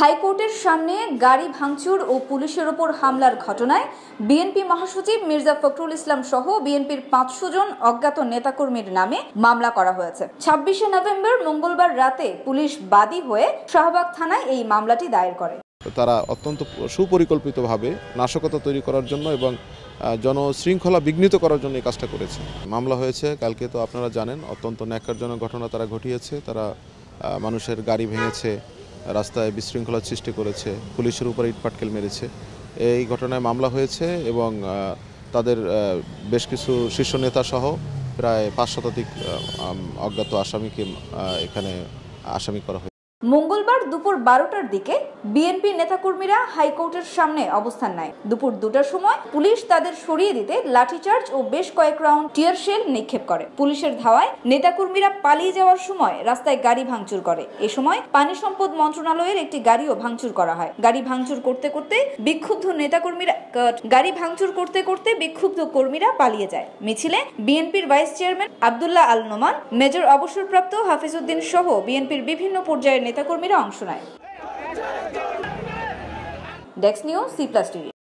হাইকোর্টের সামনে গাড়ি ভাঙচুর ও পুলিশের ওপর হামলার ঘটনায় বিএনপি মহাসচিব মির্জা ফখরুল ইসলাম সহ বিএনপির পাঁচশো জন অজ্ঞাত নেতাকর্মীর নামে মামলা করা হয়েছে ছাব্বিশে নভেম্বর মঙ্গলবার রাতে পুলিশ বাদী হয়ে শাহবাগ থানায় এই মামলাটি দায়ের করে তারা অত্যন্ত সুপরিকল্পিতভাবে নাশকতা তৈরি করার জন্য এবং জনশৃঙ্খলা বিঘ্নিত করার জন্য এই কাজটা করেছে মামলা হয়েছে কালকে তো আপনারা জানেন অত্যন্ত ন্যাক্কারজনক ঘটনা তারা ঘটিয়েছে তারা মানুষের গাড়ি ভেঙেছে রাস্তায় বিশৃঙ্খলার সৃষ্টি করেছে পুলিশের উপর ইটপাটকেল মেরেছে এই ঘটনায় মামলা হয়েছে এবং তাদের বেশ কিছু শীর্ষ নেতা সহ প্রায় পাঁচ শতাধিক অজ্ঞাত আসামিকে এখানে আসামি করা হয়েছে মঙ্গলবার দুপুর বারোটার দিকে বিএনপি নেতাকর্মীরা হাইকোর্টের সামনে অবস্থান নেয় দুপুর দুটার সময় পুলিশ তাদের সরিয়ে দিতে লাঠিচার্জ ও বেশ কয়েক রাউন্ড টিয়ার শেল নিক্ষেপ করে পুলিশের ধাওয়ায় নেতাকর্মীরা পালিয়ে যাওয়ার সময় রাস্তায় গাড়ি ভাঙচুর করে এ সময় পানি সম্পদ মন্ত্রণালয়ের একটি গাড়িও ভাঙচুর করা হয় গাড়ি ভাঙচুর করতে করতে বিক্ষুব্ধ নেতাকর্মীরা গাড়ি ভাঙচুর করতে করতে বিক্ষুব্ধ কর্মীরা পালিয়ে যায় মিছিলে বিএনপির vice chairman Abdullah Al Noman major অবসরপ্রাপ্ত উদ্দিন সহ বিএনপির বিভিন্ন পর্যায়ের নেতাকর্মীরা অংশ নেয় ডেক্স নিউজ সি প্লাস টিভি